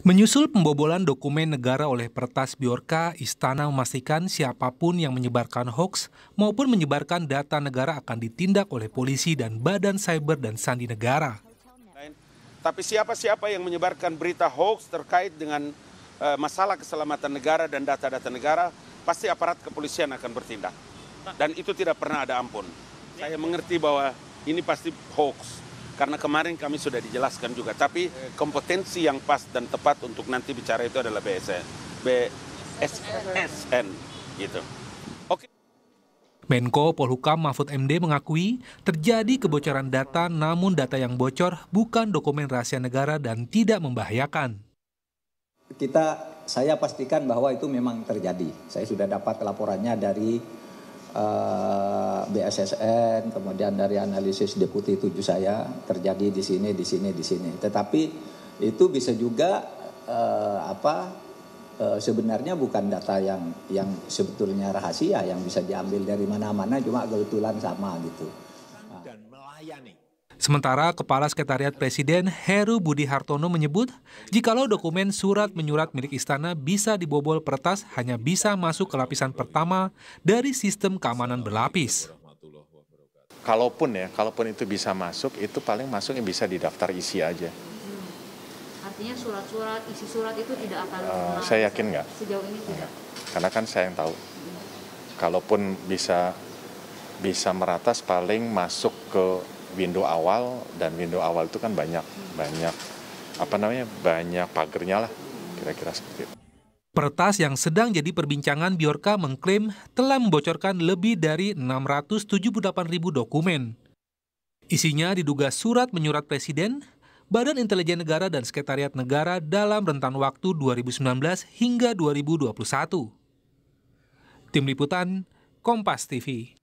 Menyusul pembobolan dokumen negara oleh Pertas Biorka, Istana memastikan siapapun yang menyebarkan hoax maupun menyebarkan data negara akan ditindak oleh polisi dan Badan Cyber dan Sandi Negara. Tapi siapa-siapa yang menyebarkan berita hoax terkait dengan eh, masalah keselamatan negara dan data-data negara, pasti aparat kepolisian akan bertindak. Dan itu tidak pernah ada ampun. Saya mengerti bahwa ini pasti hoax karena kemarin kami sudah dijelaskan juga. Tapi kompetensi yang pas dan tepat untuk nanti bicara itu adalah BSN, BSN, gitu. Oke. Menko Polhukam Mahfud MD mengakui terjadi kebocoran data namun data yang bocor bukan dokumen rahasia negara dan tidak membahayakan. Kita saya pastikan bahwa itu memang terjadi. Saya sudah dapat laporannya dari Eh, BSSN, kemudian dari analisis deputi tujuh saya terjadi di sini, di sini, di sini. Tetapi itu bisa juga uh, apa? Uh, sebenarnya bukan data yang yang sebetulnya rahasia yang bisa diambil dari mana-mana, cuma kebetulan sama gitu. Dan melayani. Sementara Kepala Sekretariat Presiden Heru Budi Hartono menyebut, jikalau dokumen surat menyurat milik istana bisa dibobol pertas hanya bisa masuk ke lapisan pertama dari sistem keamanan berlapis. Kalaupun ya, kalaupun itu bisa masuk, itu paling masuk yang bisa didaftar isi aja. Artinya surat-surat, isi surat itu tidak akan... Uh, saya yakin nggak. Sejauh ini tidak. Karena kan saya yang tahu. Kalaupun bisa bisa meratas paling masuk ke window awal dan window awal itu kan banyak banyak apa namanya banyak pagernya lah kira-kira seperti itu. Pertas yang sedang jadi perbincangan Biorka mengklaim telah membocorkan lebih dari 678 ribu dokumen. Isinya diduga surat menyurat Presiden, Badan Intelijen Negara dan Sekretariat Negara dalam rentan waktu 2019 hingga 2021. Tim Liputan, Kompas TV.